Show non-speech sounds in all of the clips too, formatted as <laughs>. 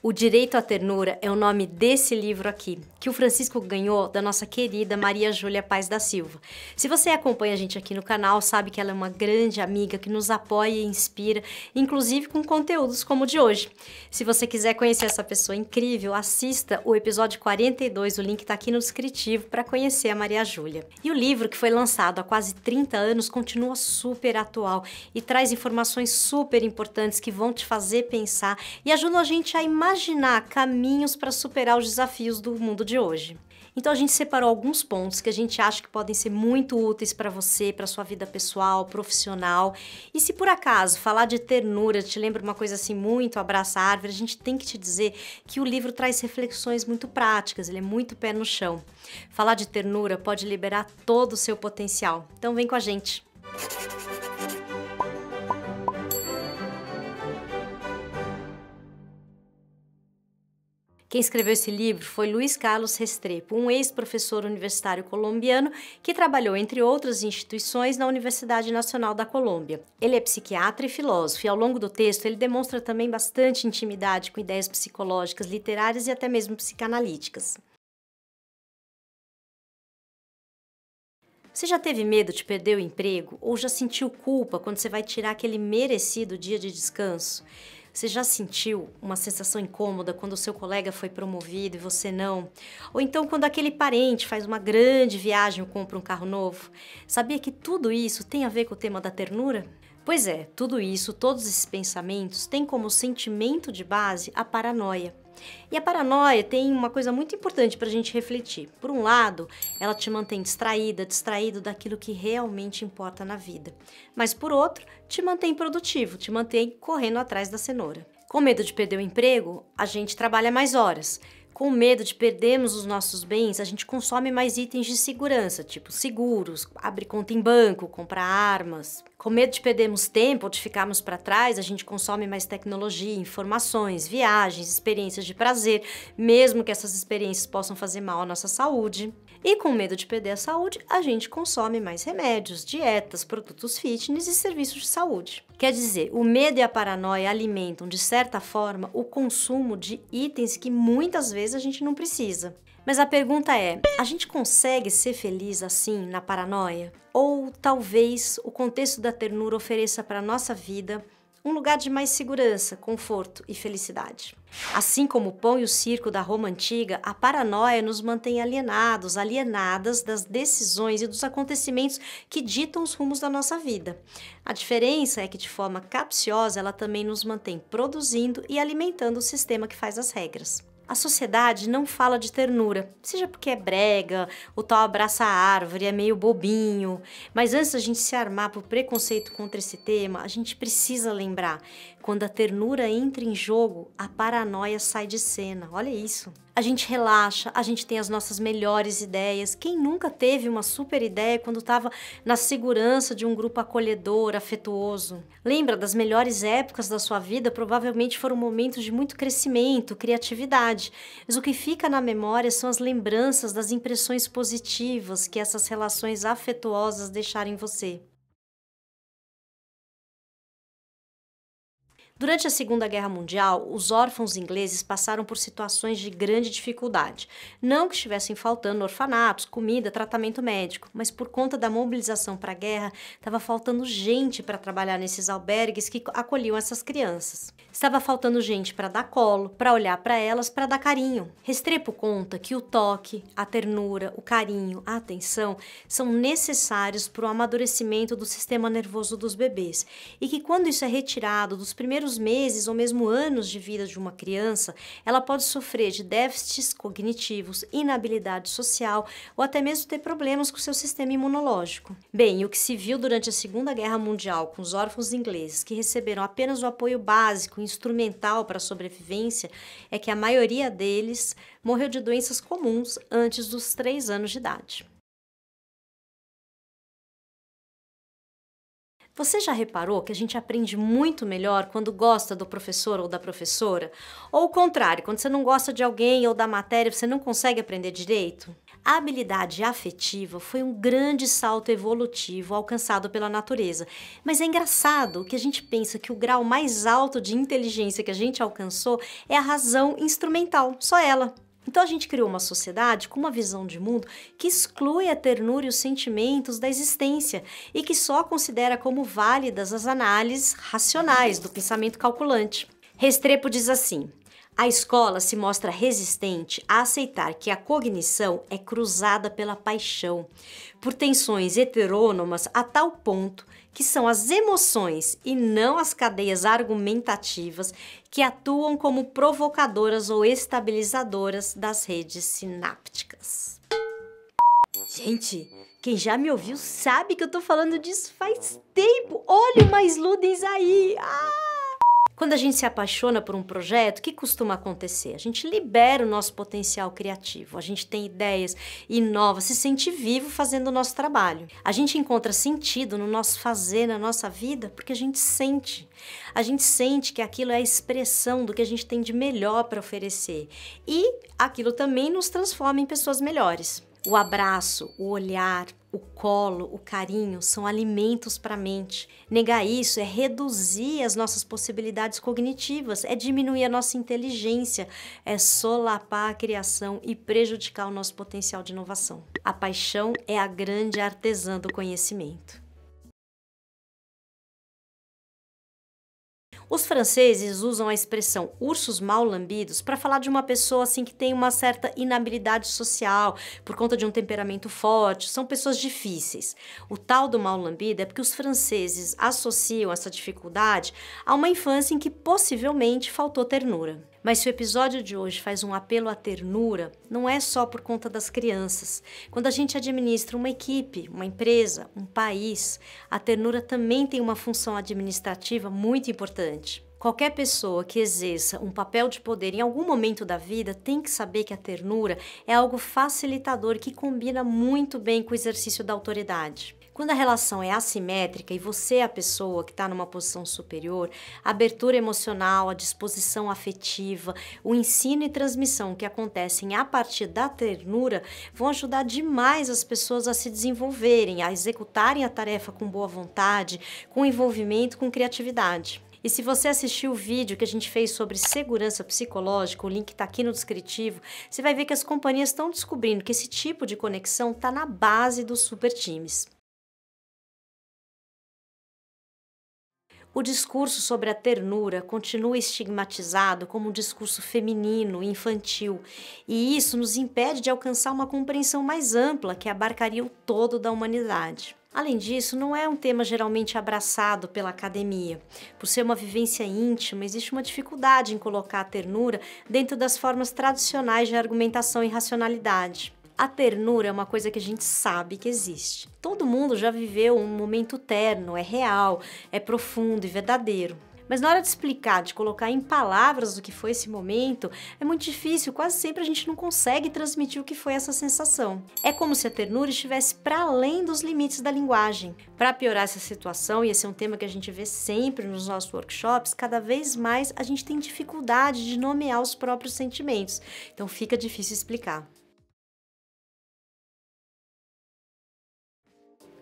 O Direito à Ternura é o nome desse livro aqui, que o Francisco ganhou da nossa querida Maria Júlia Paz da Silva. Se você acompanha a gente aqui no canal, sabe que ela é uma grande amiga que nos apoia e inspira, inclusive com conteúdos como o de hoje. Se você quiser conhecer essa pessoa incrível, assista o episódio 42, o link está aqui no descritivo para conhecer a Maria Júlia. E o livro que foi lançado há quase 30 anos continua super atual e traz informações super importantes que vão te fazer pensar e ajudam a gente a imaginar imaginar caminhos para superar os desafios do mundo de hoje. Então a gente separou alguns pontos que a gente acha que podem ser muito úteis para você, para sua vida pessoal, profissional. E se por acaso falar de ternura te lembra uma coisa assim muito abraça a árvore, a gente tem que te dizer que o livro traz reflexões muito práticas, ele é muito pé no chão. Falar de ternura pode liberar todo o seu potencial. Então vem com a gente. Música Quem escreveu esse livro foi Luiz Carlos Restrepo, um ex-professor universitário colombiano que trabalhou, entre outras instituições, na Universidade Nacional da Colômbia. Ele é psiquiatra e filósofo, e ao longo do texto ele demonstra também bastante intimidade com ideias psicológicas, literárias e até mesmo psicanalíticas. Você já teve medo de perder o emprego ou já sentiu culpa quando você vai tirar aquele merecido dia de descanso? Você já sentiu uma sensação incômoda quando o seu colega foi promovido e você não? Ou então quando aquele parente faz uma grande viagem ou compra um carro novo? Sabia que tudo isso tem a ver com o tema da ternura? Pois é, tudo isso, todos esses pensamentos, têm como sentimento de base a paranoia. E a paranoia tem uma coisa muito importante para a gente refletir. Por um lado, ela te mantém distraída, distraído daquilo que realmente importa na vida. Mas por outro, te mantém produtivo, te mantém correndo atrás da cenoura. Com medo de perder o emprego, a gente trabalha mais horas com medo de perdermos os nossos bens, a gente consome mais itens de segurança, tipo seguros, abre conta em banco, compra armas. Com medo de perdermos tempo ou de ficarmos para trás, a gente consome mais tecnologia, informações, viagens, experiências de prazer, mesmo que essas experiências possam fazer mal à nossa saúde. E com medo de perder a saúde, a gente consome mais remédios, dietas, produtos fitness e serviços de saúde. Quer dizer, o medo e a paranoia alimentam, de certa forma, o consumo de itens que muitas vezes a gente não precisa. Mas a pergunta é: a gente consegue ser feliz assim, na paranoia? Ou talvez o contexto da ternura ofereça para nossa vida um lugar de mais segurança, conforto e felicidade. Assim como o pão e o circo da Roma antiga, a paranoia nos mantém alienados, alienadas das decisões e dos acontecimentos que ditam os rumos da nossa vida. A diferença é que, de forma capciosa, ela também nos mantém produzindo e alimentando o sistema que faz as regras. A sociedade não fala de ternura, seja porque é brega, o tal abraça a árvore, é meio bobinho. Mas antes da gente se armar por preconceito contra esse tema, a gente precisa lembrar: quando a ternura entra em jogo, a paranoia sai de cena. Olha isso a gente relaxa, a gente tem as nossas melhores ideias. Quem nunca teve uma super ideia quando estava na segurança de um grupo acolhedor, afetuoso? Lembra das melhores épocas da sua vida? Provavelmente foram momentos de muito crescimento, criatividade. Mas o que fica na memória são as lembranças das impressões positivas que essas relações afetuosas deixaram em você. Durante a Segunda Guerra Mundial, os órfãos ingleses passaram por situações de grande dificuldade. Não que estivessem faltando orfanatos, comida, tratamento médico, mas por conta da mobilização para a guerra, estava faltando gente para trabalhar nesses albergues que acolhiam essas crianças. Estava faltando gente para dar colo, para olhar para elas, para dar carinho. Restrepo conta que o toque, a ternura, o carinho, a atenção são necessários para o amadurecimento do sistema nervoso dos bebês e que quando isso é retirado dos primeiros primeiros meses ou mesmo anos de vida de uma criança, ela pode sofrer de déficits cognitivos, inabilidade social ou até mesmo ter problemas com seu sistema imunológico. Bem, o que se viu durante a Segunda Guerra Mundial com os órfãos ingleses que receberam apenas o apoio básico, instrumental para a sobrevivência, é que a maioria deles morreu de doenças comuns antes dos três anos de idade. Você já reparou que a gente aprende muito melhor quando gosta do professor ou da professora? Ou o contrário, quando você não gosta de alguém ou da matéria, você não consegue aprender direito? A habilidade afetiva foi um grande salto evolutivo alcançado pela natureza. Mas é engraçado que a gente pensa que o grau mais alto de inteligência que a gente alcançou é a razão instrumental, só ela. Então a gente criou uma sociedade com uma visão de mundo que exclui a ternura e os sentimentos da existência e que só considera como válidas as análises racionais do pensamento calculante. Restrepo diz assim: a escola se mostra resistente a aceitar que a cognição é cruzada pela paixão, por tensões heterônomas a tal ponto que são as emoções e não as cadeias argumentativas que atuam como provocadoras ou estabilizadoras das redes sinápticas. Gente, quem já me ouviu sabe que eu tô falando disso faz tempo. Olha o mais Ludens aí! Ah! Quando a gente se apaixona por um projeto, o que costuma acontecer? A gente libera o nosso potencial criativo, a gente tem ideias, inova, se sente vivo fazendo o nosso trabalho. A gente encontra sentido no nosso fazer, na nossa vida, porque a gente sente. A gente sente que aquilo é a expressão do que a gente tem de melhor para oferecer. E aquilo também nos transforma em pessoas melhores. O abraço, o olhar, o colo, o carinho são alimentos para a mente. Negar isso é reduzir as nossas possibilidades cognitivas, é diminuir a nossa inteligência, é solapar a criação e prejudicar o nosso potencial de inovação. A paixão é a grande artesã do conhecimento. Os franceses usam a expressão ursos mal lambidos para falar de uma pessoa assim que tem uma certa inabilidade social por conta de um temperamento forte, são pessoas difíceis. O tal do mal lambido é porque os franceses associam essa dificuldade a uma infância em que possivelmente faltou ternura. Mas se o episódio de hoje faz um apelo à ternura, não é só por conta das crianças. Quando a gente administra uma equipe, uma empresa, um país, a ternura também tem uma função administrativa muito importante. Qualquer pessoa que exerça um papel de poder em algum momento da vida tem que saber que a ternura é algo facilitador que combina muito bem com o exercício da autoridade. Quando a relação é assimétrica e você é a pessoa que está numa posição superior, a abertura emocional, a disposição afetiva, o ensino e transmissão que acontecem a partir da ternura vão ajudar demais as pessoas a se desenvolverem, a executarem a tarefa com boa vontade, com envolvimento, com criatividade. E se você assistiu o vídeo que a gente fez sobre segurança psicológica, o link está aqui no descritivo, você vai ver que as companhias estão descobrindo que esse tipo de conexão está na base dos super times. O discurso sobre a ternura continua estigmatizado como um discurso feminino, infantil, e isso nos impede de alcançar uma compreensão mais ampla que abarcaria o todo da humanidade. Além disso, não é um tema geralmente abraçado pela academia. Por ser uma vivência íntima, existe uma dificuldade em colocar a ternura dentro das formas tradicionais de argumentação e racionalidade. A ternura é uma coisa que a gente sabe que existe. Todo mundo já viveu um momento terno, é real, é profundo e verdadeiro. Mas na hora de explicar, de colocar em palavras o que foi esse momento, é muito difícil, quase sempre a gente não consegue transmitir o que foi essa sensação. É como se a ternura estivesse para além dos limites da linguagem. Para piorar essa situação, e esse é um tema que a gente vê sempre nos nossos workshops, cada vez mais a gente tem dificuldade de nomear os próprios sentimentos, então fica difícil explicar.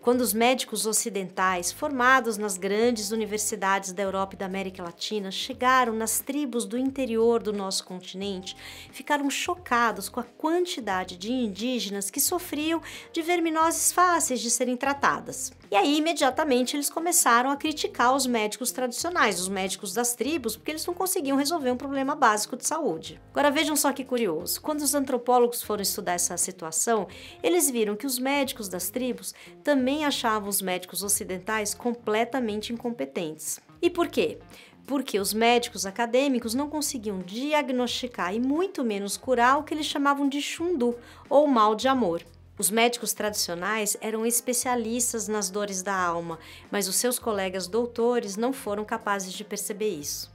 quando os médicos ocidentais, formados nas grandes universidades da Europa e da América Latina, chegaram nas tribos do interior do nosso continente, ficaram chocados com a quantidade de indígenas que sofriam de verminoses fáceis de serem tratadas. E aí, imediatamente, eles começaram a criticar os médicos tradicionais, os médicos das tribos, porque eles não conseguiam resolver um problema básico de saúde. Agora vejam só que curioso: quando os antropólogos foram estudar essa situação, eles viram que os médicos das tribos também também achava os médicos ocidentais completamente incompetentes. E por quê? Porque os médicos acadêmicos não conseguiam diagnosticar e muito menos curar o que eles chamavam de chundu, ou mal de amor. Os médicos tradicionais eram especialistas nas dores da alma, mas os seus colegas doutores não foram capazes de perceber isso.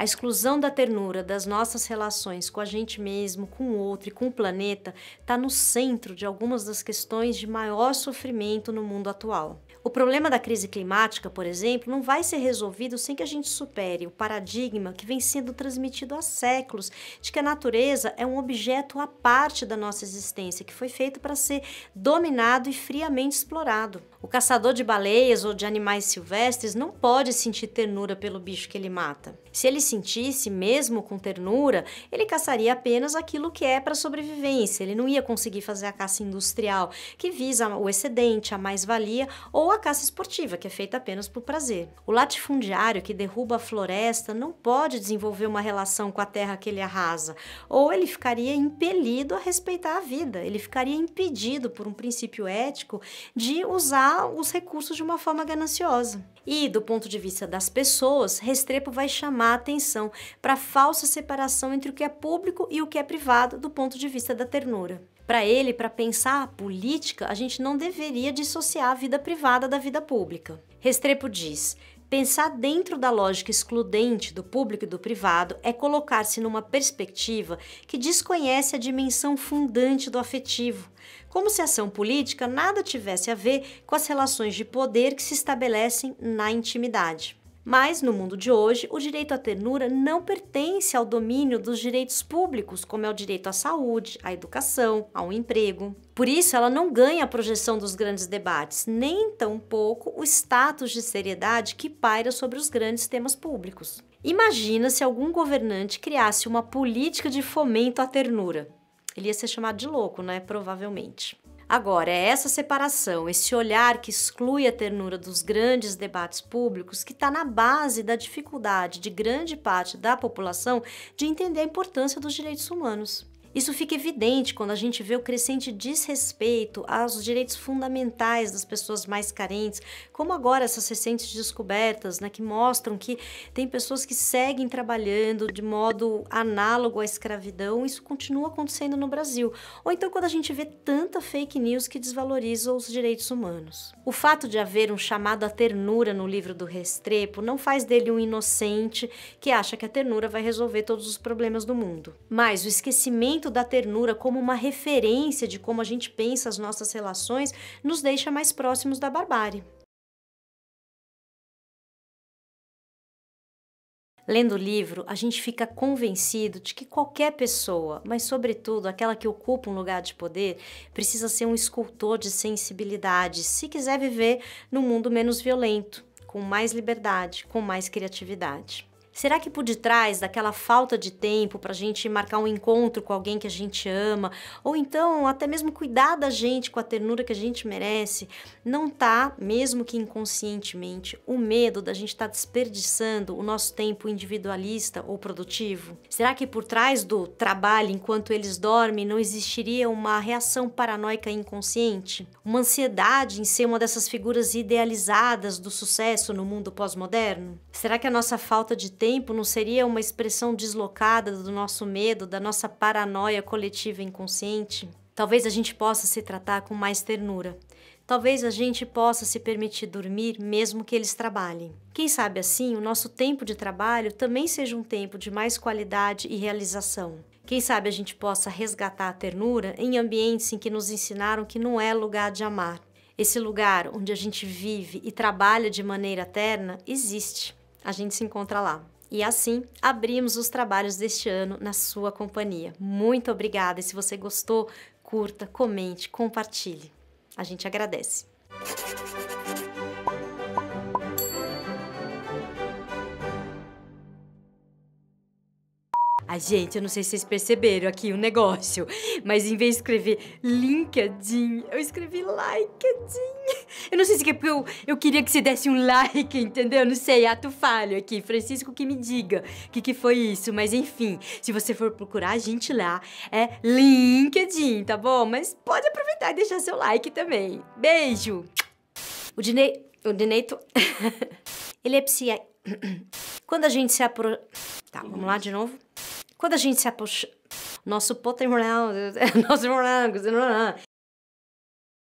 A exclusão da ternura das nossas relações com a gente mesmo, com o outro e com o planeta está no centro de algumas das questões de maior sofrimento no mundo atual. O problema da crise climática, por exemplo, não vai ser resolvido sem que a gente supere o paradigma que vem sendo transmitido há séculos de que a natureza é um objeto à parte da nossa existência, que foi feito para ser dominado e friamente explorado. O caçador de baleias ou de animais silvestres não pode sentir ternura pelo bicho que ele mata. Se ele sentisse, mesmo com ternura, ele caçaria apenas aquilo que é para sobrevivência, ele não ia conseguir fazer a caça industrial, que visa o excedente, a mais-valia ou ou a caça esportiva, que é feita apenas por prazer. O latifundiário que derruba a floresta não pode desenvolver uma relação com a terra que ele arrasa, ou ele ficaria impelido a respeitar a vida, ele ficaria impedido por um princípio ético de usar os recursos de uma forma gananciosa. E do ponto de vista das pessoas, Restrepo vai chamar a atenção para a falsa separação entre o que é público e o que é privado do ponto de vista da ternura para ele, para pensar a política, a gente não deveria dissociar a vida privada da vida pública. Restrepo diz: Pensar dentro da lógica excludente do público e do privado é colocar-se numa perspectiva que desconhece a dimensão fundante do afetivo, como se a ação política nada tivesse a ver com as relações de poder que se estabelecem na intimidade. Mas, no mundo de hoje, o direito à ternura não pertence ao domínio dos direitos públicos, como é o direito à saúde, à educação, ao emprego. Por isso, ela não ganha a projeção dos grandes debates, nem tampouco o status de seriedade que paira sobre os grandes temas públicos. Imagina se algum governante criasse uma política de fomento à ternura. Ele ia ser chamado de louco, né? Provavelmente. Agora, é essa separação, esse olhar que exclui a ternura dos grandes debates públicos que está na base da dificuldade de grande parte da população de entender a importância dos direitos humanos. Isso fica evidente quando a gente vê o crescente desrespeito aos direitos fundamentais das pessoas mais carentes, como agora essas recentes descobertas, né, que mostram que tem pessoas que seguem trabalhando de modo análogo à escravidão, isso continua acontecendo no Brasil. Ou então quando a gente vê tanta fake news que desvaloriza os direitos humanos. O fato de haver um chamado à ternura no livro do Restrepo não faz dele um inocente que acha que a ternura vai resolver todos os problemas do mundo. Mas o esquecimento pensamento da ternura como uma referência de como a gente pensa as nossas relações nos deixa mais próximos da barbárie. Lendo o livro, a gente fica convencido de que qualquer pessoa, mas sobretudo aquela que ocupa um lugar de poder, precisa ser um escultor de sensibilidade se quiser viver num mundo menos violento, com mais liberdade, com mais criatividade. Será que por detrás daquela falta de tempo para a gente marcar um encontro com alguém que a gente ama, ou então até mesmo cuidar da gente com a ternura que a gente merece, não tá, mesmo que inconscientemente, o medo da gente estar tá desperdiçando o nosso tempo individualista ou produtivo? Será que por trás do trabalho enquanto eles dormem não existiria uma reação paranoica inconsciente? Uma ansiedade em ser uma dessas figuras idealizadas do sucesso no mundo pós-moderno? Será que a nossa falta de tempo tempo não seria uma expressão deslocada do nosso medo, da nossa paranoia coletiva inconsciente? Talvez a gente possa se tratar com mais ternura. Talvez a gente possa se permitir dormir mesmo que eles trabalhem. Quem sabe assim o nosso tempo de trabalho também seja um tempo de mais qualidade e realização. Quem sabe a gente possa resgatar a ternura em ambientes em que nos ensinaram que não é lugar de amar. Esse lugar onde a gente vive e trabalha de maneira terna existe. A gente se encontra lá. E assim abrimos os trabalhos deste ano na sua companhia. Muito obrigada! E se você gostou, curta, comente, compartilhe. A gente agradece. Ai, gente, eu não sei se vocês perceberam aqui o um negócio, mas em vez de escrever LinkedIn, eu escrevi LikeDin. Eu não sei se é porque eu, eu queria que você desse um like, <laughs> entendeu? Não sei, ato falho aqui. Francisco que me diga o que, que foi isso. Mas enfim, se você for procurar a gente lá, é LinkedIn, tá bom? Mas pode aproveitar e deixar seu like também. Beijo! O Dinei... O Dineito... <laughs> Ele é psia... Quando a gente se apro... Tá, vamos lá de novo. Quando a gente se aproxima... Nosso potencial... <laughs> Nosso morango...